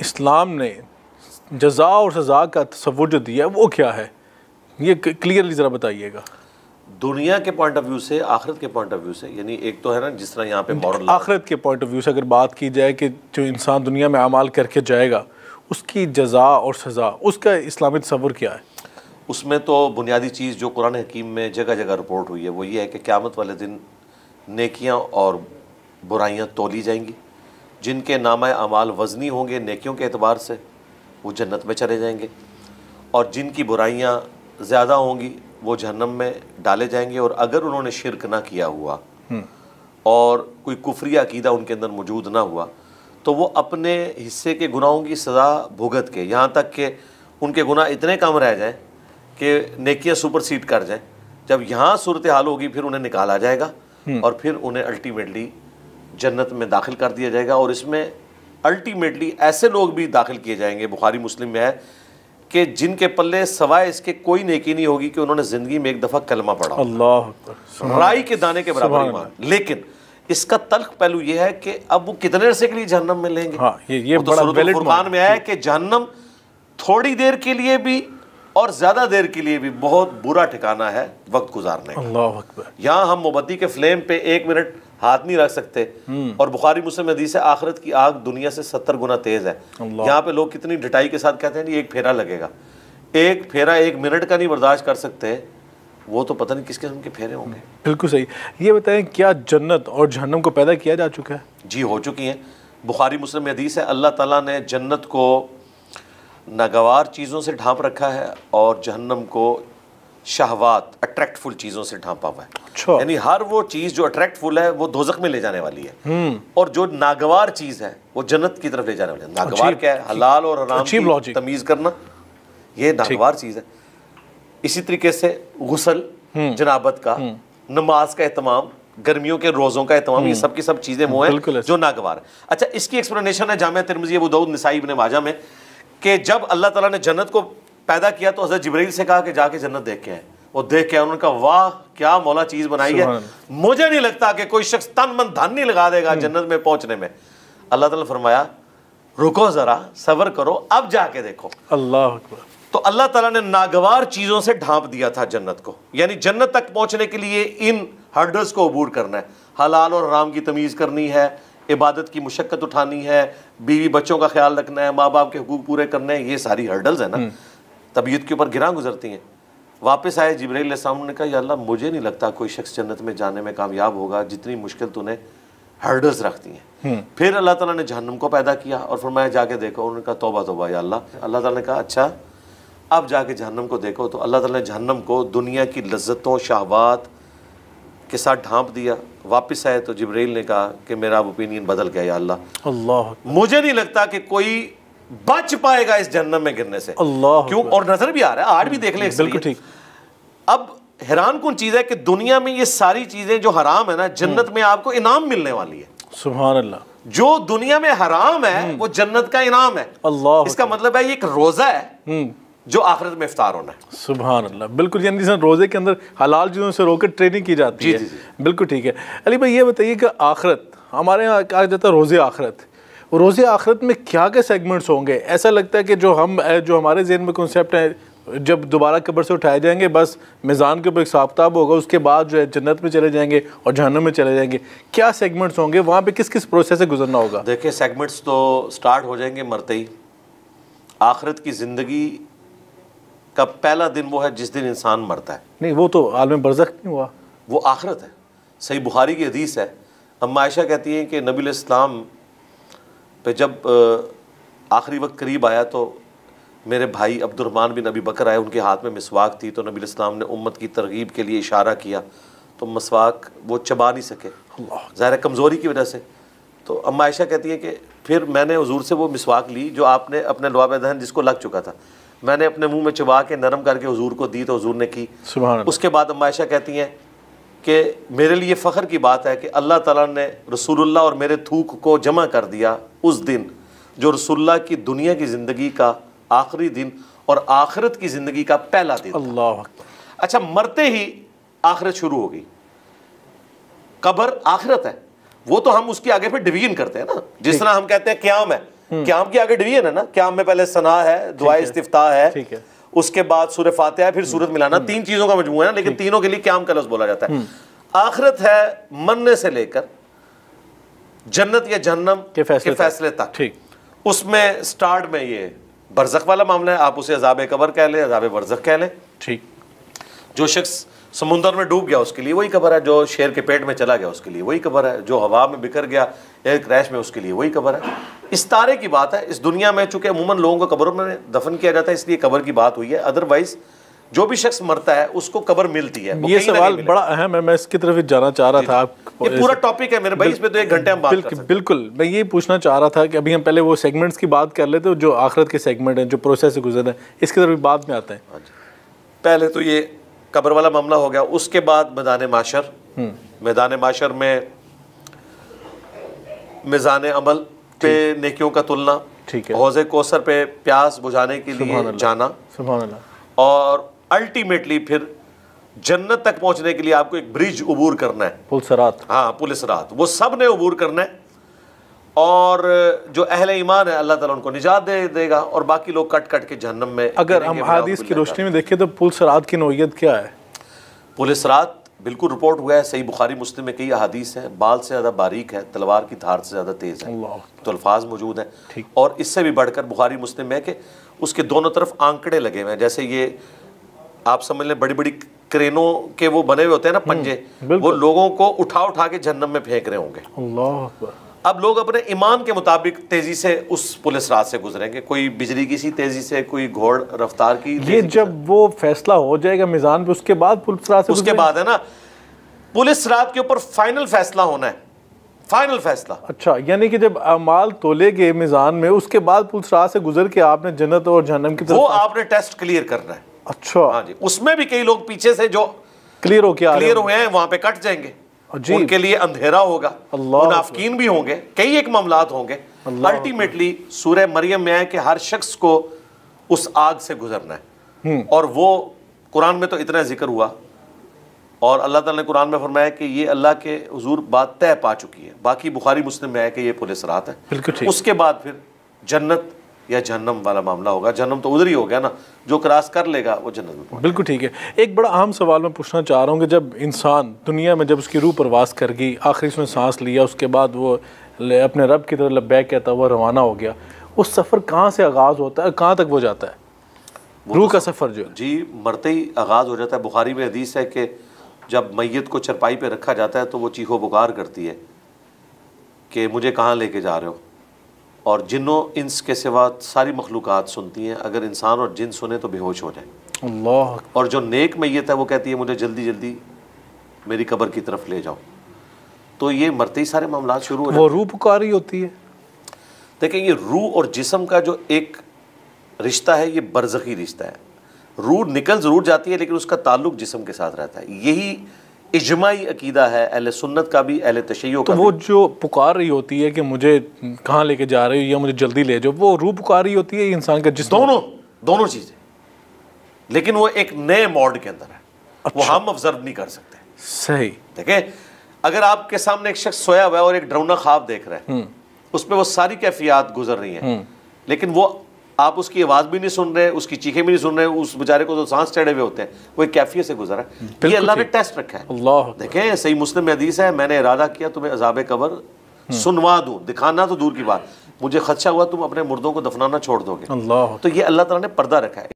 इस्लाम ने जजा और सज़ा का तस्वुर जो दिया है वो क्या है ये क्लियरली ज़रा बताइएगा दुनिया के पॉइंट ऑफ व्यू से आखिरत के पॉइंट ऑफ व्यू से यानी एक तो है ना जिस तरह यहाँ पे मॉरल आखिरत के पॉइंट ऑफ व्यू से अगर बात की जाए कि जो इंसान दुनिया में अमाल करके जाएगा उसकी जजा और सज़ा उसका इस्लामी तस्वुर क्या है उसमें तो बुनियादी चीज़ जो कुरान हकीम में जगह जगह रिपोर्ट हुई है वो ये है कि क्यामत वाले दिन नेकियाँ और बुराइयाँ तोली जाएंगी जिनके नाम अमाल वज़नी होंगे नेकियों के अतबार से वो जन्नत में चले जाएंगे और जिनकी बुराइयाँ ज़्यादा होंगी वो जहन्नम में डाले जाएंगे और अगर उन्होंने शिरक ना किया हुआ हम्म। और कोई कुफरी अकीदा उनके अंदर मौजूद ना हुआ तो वो अपने हिस्से के गुनाहों की सज़ा भुगत के यहाँ तक कि उनके गुनाह इतने कम रह जाएँ कि नेकियाँ सुपरसीड कर जाएँ जब यहाँ सूरत हाल होगी फिर उन्हें निकाला जाएगा हम्म। और फिर उन्हें अल्टीमेटली जन्नत में दाखिल कर दिया जाएगा और इसमें अल्टीमेटली ऐसे लोग भी दाखिल किए जाएंगे बुखारी मुस्लिम में है कि जिनके पल्ले सवाए इसके कोई नेकी नहीं होगी कि उन्होंने ज़िंदगी में एक दफ़ा कलमा पढ़ा अल्लाह राई के दाने के बराबर ईमान लेकिन इसका तल्ख पहलू यह है कि अब वो कितने अरसे के लिए जहन्नम में लेंगे हाँ, ये, ये तो बड़ा में आया कि जहन्नम थोड़ी देर के लिए भी और ज़्यादा देर के लिए भी बहुत बुरा ठिकाना है वक्त गुजारने यहाँ हम मोमबत्ती के फ्लेम पे एक मिनट हाथ नहीं रख सकते हम्म। और बुखारी मुस्लिम हदीस है आखिरत की आग दुनिया से सत्तर गुना तेज है यहाँ पे लोग कितनी डिटाई के साथ कहते हैं एक फेरा लगेगा एक फेरा एक मिनट का नहीं बर्दाश्त कर सकते वो तो पता नहीं किस किस्म के फेरे होंगे हम्म। बिल्कुल सही ये बताएं क्या जन्नत और जहन्नम को पैदा किया जा चुका है जी हो चुकी है बुखारी मुस्लिम हदीस है अल्लाह ताला ने जन्नत को नागवार चीज़ों से ढांप रखा है और जहन्नम को शहवात अट्रैक्टफुल चीज़ों से ढांपा हुआ है अच्छा। यानी हर वो चीज़ जो अट्रैक्टफुल है वो धोजक में ले जाने वाली है हम्म। और जो नागवार चीज़ है वो जन्नत की तरफ ले जाने वाली है नागवार क्या है हलाल और हराम की तमीज़ करना ये नागवार चीज़ है इसी तरीके से गसल हम्म। जनाबत का हम्म। नमाज का अहतमाम गर्मियों के रोज़ों का एहतमाम ये सब की सब चीज़ें वो हैं जो नागवार अच्छा इसकी एक्सप्लेनेशन है जामिया तिरमजी अबू दाऊद निसाई इबन माजा में कि जब अल्लाह ताला ने जन्नत को पैदा किया तो हज़रत जबरील से कहा कि जाके जन्नत देख के आए और देख के आए उन्होंने कहा वाह क्या मौला चीज़ बनाई है मुझे नहीं लगता कि कोई शख्स तन मन धन नहीं लगा देगा हम्म। जन्नत में पहुंचने में अल्लाह तला फरमाया रुको ज़रा सबर करो अब जाके देखो अल्लाह तो अल्लाह तला ने नागवार चीज़ों से ढांप दिया था जन्नत को यानी जन्नत तक पहुंचने के लिए इन हर्डल्स को अबूर करना है हलाल और हराम की तमीज़ करनी है इबादत की मुशक्क़त उठानी है बीवी बच्चों का ख्याल रखना है माँ बाप के हकूक पूरे करने हैं ये सारी हर्डल्स हैं ना हम्म। तबीयत के ऊपर गिरा गुजरती हैं वापस आए जबरी ने कहा याल्ला मुझे नहीं लगता कोई शख्स जन्नत में जाने में कामयाब होगा जितनी मुश्किल तूने हर्डल्स रख दी हैं हम्म। फिर अल्लाह ताला ने जहनम को पैदा किया और फिर मैं जाके देखो उन्होंने कहा तोबा तोबा या अल्लाह अल्लाह ताला ने कहा अच्छा अब जाके जहनम को देखो तो अल्लाह ताला ने जहनम को दुनिया की लज्जतों शाहबात के साथ ढांप दिया वापस आए तो जबरील ने कहा कि मेरा ओपिनियन बदल गया अल्लाह अल्लाह मुझे नहीं लगता कि कोई बच पाएगा इस जन्नत में गिरने से अल्लाह क्यों और नजर भी आ रहा है आज भी देख ले बिल्कुल ठीक अब हैरान कौन चीज़ है कि दुनिया में ये सारी चीज़ें जो हराम है ना जन्नत में आपको इनाम मिलने वाली है सुबह अल्लाह जो दुनिया में हराम है हम्म। वो जन्नत का इनाम है अल्लाह इसका मतलब है ये एक रोज़ा है हम्म। जो आखिरत में इफ्तार होना है सुबह अल्लाह बिल्कुल यानी जिसमें रोज़े के अंदर हलाल चीज़ों से रोकर ट्रेनिंग की जाती जी, है जी, जी। बिल्कुल ठीक है अली भाई ये बताइए कि आखिरत हमारे यहाँ कहा जाता है रोज़े आखिरत रोज़े आखिरत में क्या क्या सेगमेंट्स होंगे ऐसा लगता है कि जो हम जो हमारे जहन में कॉन्सेप्ट है जब दोबारा कब्र से उठाए जाएंगे बस मिज़ान के ऊपर एक साबताब होगा उसके बाद जो है जन्नत में चले जाएंगे और जहनम में चले जाएंगे क्या सेगमेंट्स होंगे वहाँ पे किस किस प्रोसेस से गुजरना होगा देखिए सेगमेंट्स तो स्टार्ट हो जाएंगे मरते ही आखिरत की ज़िंदगी का पहला दिन वो है जिस दिन इंसान मरता है नहीं वो तो आलम बरजक नहीं हुआ वो आखरत है सही बुखारी की हदीस है अब मायशा कहती हैं कि नबी इस्लाम पे जब आखिरी वक्त करीब आया तो मेरे भाई अब्दुलरमान बिन नबी बकर आए उनके हाथ में मिसवाक थी तो नबी इस्लाम ने उम्मत की तरगीब के लिए इशारा किया तो मसवाक वो चबा नहीं सके ज़ाहिर कमज़ोरी की वजह से तो अम्मा आयशा कहती है कि फिर मैंने हजूर से वो मिसवाक ली जो आपने अपने लुआब दहन जिसको लग चुका था मैंने अपने मुंह में चबा के नरम करके हजूर को दी तो हजूर ने की उसके बाद अम्मा आयशा कहती हैं कि मेरे लिए फ़ख्र की बात है कि अल्लाह ताला ने रसूलुल्लाह और मेरे थूक को जमा कर दिया उस दिन जो रसूलुल्लाह की दुनिया की ज़िंदगी का आखिरी दिन और आखिरत की ज़िंदगी का पहला दिन अल्लाह अच्छा मरते ही आखिरत शुरू होगी कब्र आखिरत है वो तो हम उसके आगे फिर डिवीजन करते हैं ना जिस तरह हम कहते हैं क्याम है हम्म। क्याम के आगे डिवीजन है ना क्याम में पहले सना है दुआ इस्तिफ्ता है उसके बाद सूर्य फातह है फिर सूरत हम्म। मिलाना हम्म। तीन चीजों का मजमू है ना लेकिन तीनों के लिए क्याम कलस बोला जाता है आखिरत है मरने से लेकर जन्नत या जन्नम के फैसले, के फैसले तक ठीक उसमें स्टार्ट में ये बरजक वाला मामला है आप उसे अजाब कबर कह लें अजाब बरजक कह लें ठीक जो शख्स समुंदर में डूब गया उसके लिए वही खबर है जो शेर के पेट में चला गया उसके लिए वही खबर है जो हवा में बिखर गया एयर क्रैश में उसके लिए वही खबर है इस तारे की बात है इस दुनिया में चूंकि अमूमन लोगों को कबरों में दफन किया जाता है इसलिए कबर की बात हुई है अदरवाइज़ जो भी शख्स मरता है उसको कबर मिलती है ये सवाल बड़ा अहम है मैं इसकी तरफ जाना चाह रहा था ये पूरा टॉपिक है मेरे भाई इसमें तो एक घंटे हम बात बिल्क, कर सकते बिल्कुल मैं ये पूछना चाह रहा था कि अभी हम पहले वो सेगमेंट्स की बात कर लेते हो जो आखिरत के सेगमेंट हैं जो प्रोसेस से गुजर रहे हैं इसकी तरफ बाद में आते हैं हाँ पहले तो ये कब्र वाला मामला हो गया उसके बाद मैदान माशर हम्म। मैदान माशर में मिज़ान अमल पे नेकियों का तुलना ठीक है कोसर पे प्यास बुझाने के लिए जाना और अल्टीमेटली फिर जन्नत तक पहुंचने के लिए आपको एक ब्रिज उबूर करना है पुलिस रात हाँ पुलिस रात वो सब ने उबूर करना है और जो अहल ईमान है अल्लाह ताला उनको निजात दे देगा और बाकी लोग कट कट के जहन्नम में अगर हम हादिस की रोशनी में देखें तो पुलिस रात की नोयत क्या है पुलिस रात बिल्कुल रिपोर्ट हुआ है सही बुखारी मुस्लिम में कई अहादीस हैं बाल से ज़्यादा बारीक है तलवार की धार से ज़्यादा तेज़ है तो अल्फाज मौजूद हैं और इससे भी बढ़कर बुखारी मुस्लिम में कि उसके दोनों तरफ आंकड़े लगे हुए हैं जैसे ये आप समझ लें बड़ी बड़ी क्रेनों के वो बने हुए होते हैं ना हम्म, पंजे वो लोगों को उठा उठा के जन्नम में फेंक रहे होंगे अल्लाह अब लोग अपने ईमान के मुताबिक तेज़ी से उस पुलिस रात से गुजरेंगे कोई बिजली की सी तेज़ी से कोई घोड़ रफ्तार की ये जब वो फैसला हो जाएगा मिजान पे उसके बाद पुलिस रात से उसके बाद है ना पुलिस रात के ऊपर फाइनल फैसला होना है फाइनल फैसला अच्छा यानी कि जब अमाल तोले गए मिजान में उसके बाद पुलिस रात से गुजर के आपने जन्नत और जहनम की वो आपने टेस्ट क्लियर करना है अच्छा हाँ जी उसमें भी कई लोग पीछे से जो क्लियर हो क्या क्लियर हुए हैं वहां पे कट जाएंगे उनके लिए अंधेरा होगा मुनाफकीन भी होंगे कई एक मामला होंगे अल्टीमेटली सूर्य मरियम में आए कि हर शख्स को उस आग से गुजरना है हम्म। और वो कुरान में तो इतना जिक्र हुआ और अल्लाह ताला ने कुरान में फरमाया कि ये अल्लाह के हजूर बात तय पा चुकी है बाकी बुखारी मुस्लिम में आए कि ये पुलिस रात है उसके बाद फिर जन्नत या जन्म वाला मामला होगा जन्म तो उधर ही हो गया ना जो क्रॉस कर लेगा वो जन्म में बिल्कुल ठीक है एक बड़ा आम सवाल मैं पूछना चाह रहा हूँ कि जब इंसान दुनिया में जब उसकी रूह परवास कर गई आखिरी उसने सांस लिया उसके बाद वो अपने रब की तरफ लब्बैक कहता हुआ रवाना हो गया उस सफ़र कहाँ से आगाज़ होता है कहाँ तक वो जाता है तो रूह का सफ़र जो जी मरते ही आगाज़ हो जाता है बुखारी में हदीस है कि जब मैत को चरपाई पर रखा जाता है तो वो चीखो बुखार करती है कि मुझे कहाँ लेके जा रहे हो और जिनों इंस के सिवा सारी मखलूक सुनती हैं अगर इंसान और जिन सुने तो बेहोश हो जाए अल्लाह और जो नेक मैत है वो कहती है मुझे जल्दी जल्दी मेरी कब्र की तरफ ले जाओ तो ये मरते ही सारे मामला शुरू हो वो रूह पुकारी होती है देखें ये रूह और जिसम का जो एक रिश्ता है ये बरजखी रिश्ता है रूह निकल ज़रूर जाती है लेकिन उसका ताल्लुक जिसम के साथ रहता है यही इजमाई अकीदा है अहल सुन्नत का भी अहल तशैयों तो का वो जो पुकार रही होती है कि मुझे कहाँ लेके जा रही हो या मुझे जल्दी ले जाओ वो रूह पुकार रही होती है इंसान का जिस दोनों दोनों चीज़ें लेकिन वो एक नए मॉड के अंदर है अच्छा। वो हम ऑब्जर्व नहीं कर सकते सही ठीक है अगर आपके सामने एक शख्स सोया हुआ है और एक डरावना ख्वाब देख रहा है हम्म। उस पर वो सारी कैफियात गुजर रही है हम्म। लेकिन वो आप उसकी आवाज़ भी नहीं सुन रहे उसकी चीखें भी नहीं सुन रहे उस बेचारे को तो सांस चढ़े हुए होते हैं वो एक कैफियत से गुजरा ये अल्लाह ने टेस्ट रखा है अल्लाह देखें सही मुस्लिम हदीस है मैंने इरादा किया तुम्हें अजाब कबर हम्म। सुनवा दूँ दिखाना तो दूर की बात मुझे खदशा हुआ तुम अपने मुर्दों को दफनाना छोड़ दोगे तो ये अल्लाह तला ने पर्दा रखा है